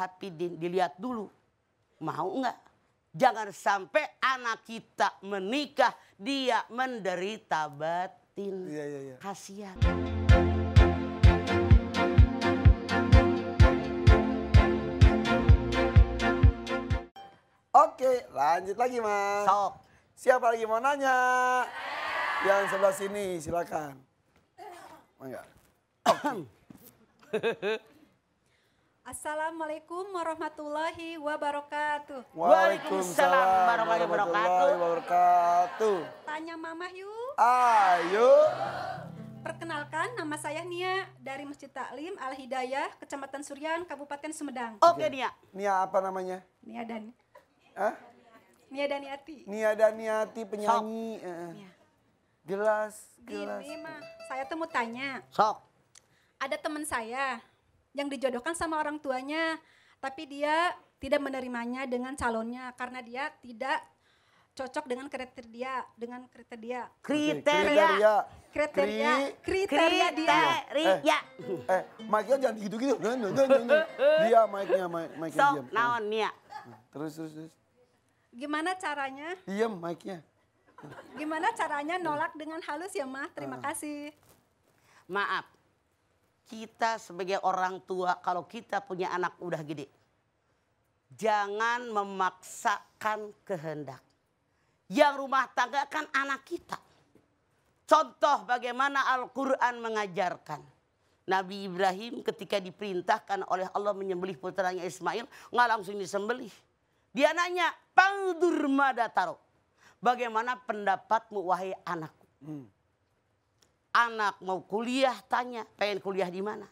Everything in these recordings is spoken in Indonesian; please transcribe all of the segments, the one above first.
hati dilihat dulu. Mau enggak? Jangan sampai anak kita menikah dia menderita batin. Iya, iya, iya. Kasihan. Oke, lanjut lagi mas. Sok. Siapa lagi mau nanya? Yang sebelah sini, silakan. Enggak. Okay. Assalamualaikum warahmatullahi wabarakatuh. Waalaikumsalam warahmatullahi wabarakatuh. Tanya Mama yuk. Ayo. Perkenalkan nama saya Nia dari Masjid Taklim Al Hidayah, Kecamatan Suryan, Kabupaten Sumedang. Oke, Nia. Nia apa namanya? Nia dan Hah? Nia Daniati. Nia Daniati penyanyi. Sok. Uh, Nia. Jelas, jelas. Gini, Saya tuh mau tanya. Sok. Ada teman saya yang dijodohkan sama orang tuanya, tapi dia tidak menerimanya dengan calonnya karena dia tidak cocok dengan kriteria dengan kriteria kriteria kriteria kriteria dia kriteria eh, eh Mike jangan gitu gitu no, no, no, no. dia Mike nya Mike Mike so, diam naon Mia terus terus terus gimana caranya diam Mike nya gimana caranya nolak dengan halus ya Ma terima ah. kasih maaf kita sebagai orang tua kalau kita punya anak udah gede. Jangan memaksakan kehendak. Yang rumah tangga kan anak kita. Contoh bagaimana Al-Quran mengajarkan. Nabi Ibrahim ketika diperintahkan oleh Allah menyembelih putranya Ismail. Nggak langsung disembelih. Dia nanya, Pangdur Bagaimana pendapatmu wahai anakku? Hmm. Anak mau kuliah tanya, pengen kuliah di mana?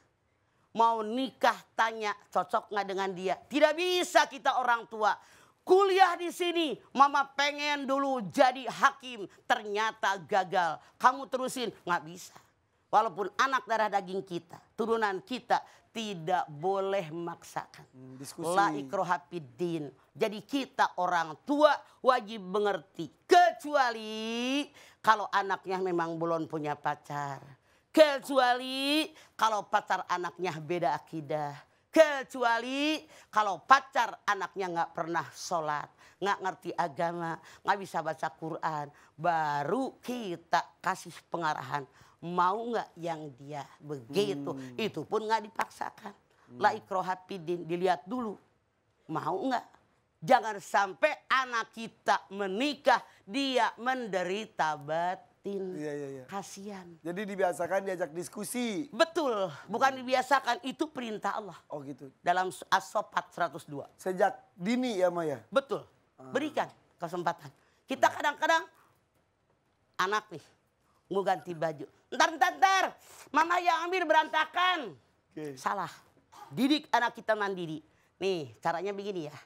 Mau nikah tanya, cocok nggak dengan dia? Tidak bisa kita orang tua kuliah di sini. Mama pengen dulu jadi hakim, ternyata gagal. Kamu terusin, nggak bisa. Walaupun anak darah daging kita, turunan kita tidak boleh memaksakan. Hmm, La ikrohapidin. Jadi kita orang tua wajib mengerti. Ke Kecuali kalau anaknya memang belum punya pacar. Kecuali kalau pacar anaknya beda akidah. Kecuali kalau pacar anaknya nggak pernah sholat, nggak ngerti agama, nggak bisa baca Quran, baru kita kasih pengarahan mau nggak yang dia begitu. Hmm. Itu pun nggak dipaksakan. Hmm. La pidin dilihat dulu mau nggak Jangan sampai anak kita menikah, dia menderita batin. Iya, iya, iya. Kasian. Jadi dibiasakan diajak diskusi. Betul. Bukan dibiasakan, itu perintah Allah. Oh gitu. Dalam asopat 102. Sejak dini ya Maya? Betul. Ah. Berikan kesempatan. Kita kadang-kadang anak nih mau ganti baju. Ntar, ntar, ntar. Mama yang ambil berantakan. Okay. Salah. Didik anak kita mandiri. Nih caranya begini ya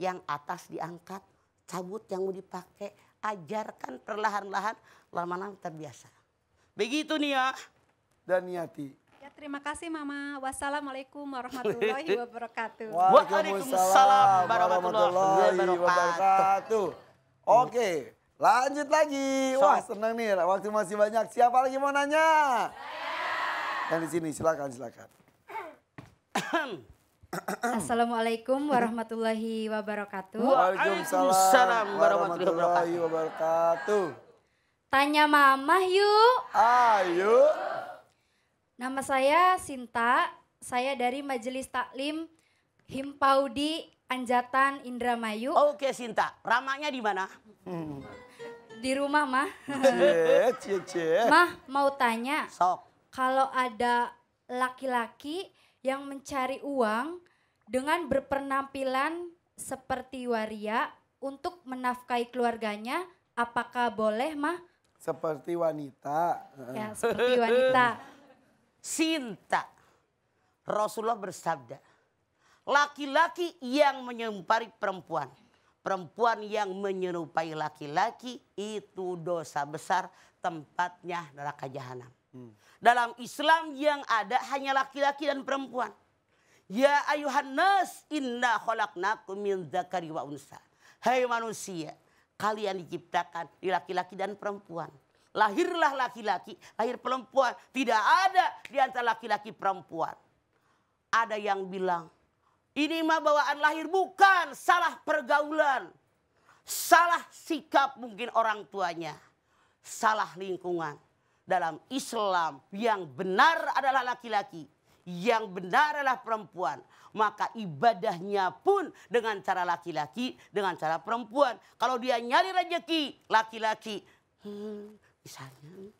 yang atas diangkat, cabut yang mau dipakai, ajarkan perlahan-lahan, lama-lama terbiasa. Begitu nih ya. dan Niati. Ya terima kasih Mama. Wassalamualaikum warahmatullahi wabarakatuh. Waalaikumsalam warahmatullahi wabarakatuh. Oke, lanjut lagi. Wah senang nih, waktu masih banyak. Siapa lagi mau nanya? Dan Yang di sini, silakan silakan. Assalamualaikum warahmatullahi wabarakatuh. Waalaikumsalam warahmatullahi wabarakatuh. Tanya Mama yuk. Ayo. Nama saya Sinta, saya dari Majelis Taklim Himpaudi Anjatan Indramayu. Oke Sinta, ramanya di mana? Hmm. Di rumah mah. Cie, cie. Mah mau tanya. Sok. Kalau ada laki-laki yang mencari uang dengan berpenampilan seperti waria untuk menafkahi keluarganya apakah boleh mah seperti wanita ya seperti wanita Sinta, Rasulullah bersabda laki-laki yang menyempari perempuan perempuan yang menyerupai laki-laki itu dosa besar tempatnya neraka jahanam hmm. dalam Islam yang ada hanya laki-laki dan perempuan Ya ayuhan nas inna khalaqnakum min dzakari wa unsa. Hai manusia, kalian diciptakan di laki-laki dan perempuan. Lahirlah laki-laki, lahir perempuan. Tidak ada di antara laki-laki perempuan. Ada yang bilang, ini mah bawaan lahir bukan, salah pergaulan. Salah sikap mungkin orang tuanya. Salah lingkungan. Dalam Islam yang benar adalah laki-laki yang benar adalah perempuan. Maka ibadahnya pun dengan cara laki-laki, dengan cara perempuan. Kalau dia nyari rezeki laki-laki, hmm, misalnya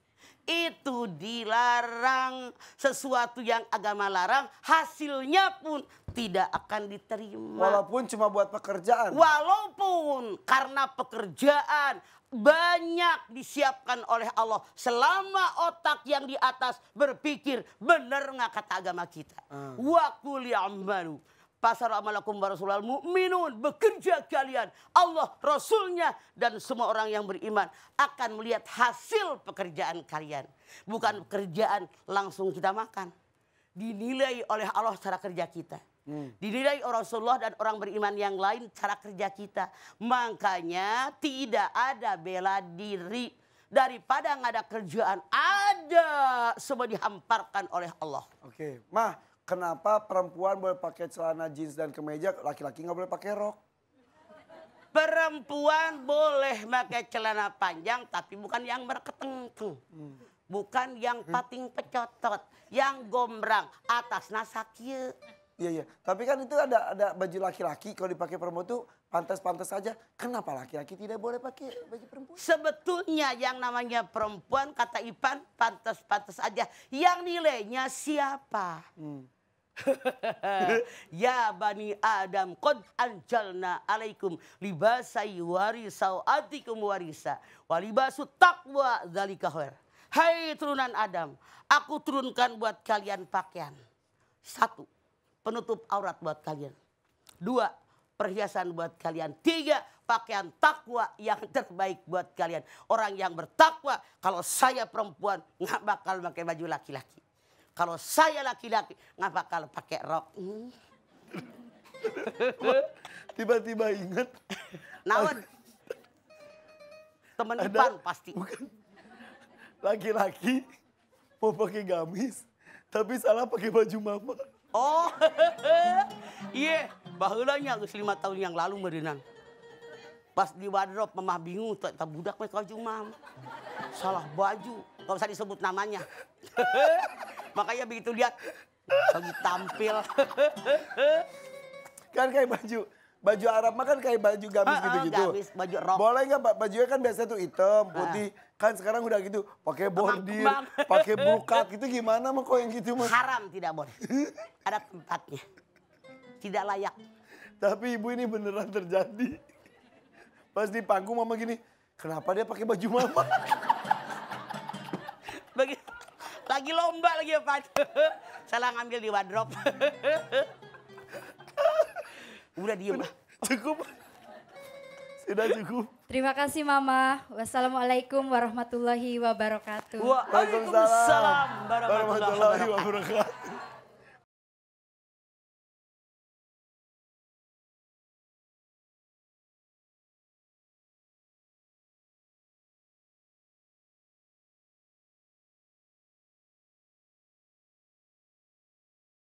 itu dilarang sesuatu yang agama larang hasilnya pun tidak akan diterima walaupun cuma buat pekerjaan walaupun karena pekerjaan banyak disiapkan oleh Allah selama otak yang di atas berpikir benar nggak kata agama kita. Hmm. Wakul baru. Pasar amalakum barasulal mu'minun. Bekerja kalian. Allah, Rasulnya dan semua orang yang beriman akan melihat hasil pekerjaan kalian. Bukan pekerjaan langsung kita makan dinilai oleh Allah cara kerja kita. Hmm. Dinilai orang Rasulullah dan orang beriman yang lain cara kerja kita. Makanya tidak ada bela diri daripada nggak ada kerjaan. Ada semua dihamparkan oleh Allah. Oke, okay. mah kenapa perempuan boleh pakai celana jeans dan kemeja, laki-laki nggak -laki boleh pakai rok? Perempuan boleh pakai celana panjang tapi bukan yang berketengku. Hmm bukan yang hmm. pating pecotot, yang gombrang atas nasakie. Iya iya, tapi kan itu ada ada baju laki-laki kalau dipakai perempuan tuh pantas-pantas saja. Kenapa laki-laki tidak boleh pakai baju perempuan? Sebetulnya yang namanya perempuan kata Ipan pantas-pantas aja. Yang nilainya siapa? Hmm. ya bani Adam kod anjalna alaikum libasai warisau atikum warisa walibasu takwa dalikahwer. Hai turunan Adam, aku turunkan buat kalian pakaian. Satu, penutup aurat buat kalian. Dua, perhiasan buat kalian. Tiga, pakaian takwa yang terbaik buat kalian. Orang yang bertakwa, kalau saya perempuan nggak bakal pakai baju laki-laki. Kalau saya laki-laki nggak bakal pakai rok. Hmm. Tiba-tiba ingat. Nawan. teman depan pasti. Bukan laki-laki mau pakai gamis tapi salah pakai baju mama. Oh, iya. yeah. Bahulanya harus lima tahun yang lalu merenang. Pas di wardrobe, mama bingung, tak budak pakai baju mama, salah baju. Gak usah disebut namanya. Makanya begitu lihat, lagi tampil. kan kayak baju, baju Arab mah kan kayak baju gamis gitu-gitu. Uh, uh, gamis, baju rok. Boleh nggak Pak? Bajunya kan biasanya tuh hitam, putih. Uh. Kan sekarang udah gitu, pakai bordir, pakai bukat gitu gimana mah kok yang gitu mah? Haram tidak boleh. Ada tempatnya. Tidak layak. Tapi ibu ini beneran terjadi. Pas di panggung mama gini, kenapa dia pakai baju mama? lagi lomba lagi ya Pak. Salah ngambil di wardrobe. Udah diem. Udah, cukup. Sudah cukup. Terima kasih Mama. Wassalamualaikum warahmatullahi wabarakatuh. Waalaikumsalam warahmatullahi wabarakatuh.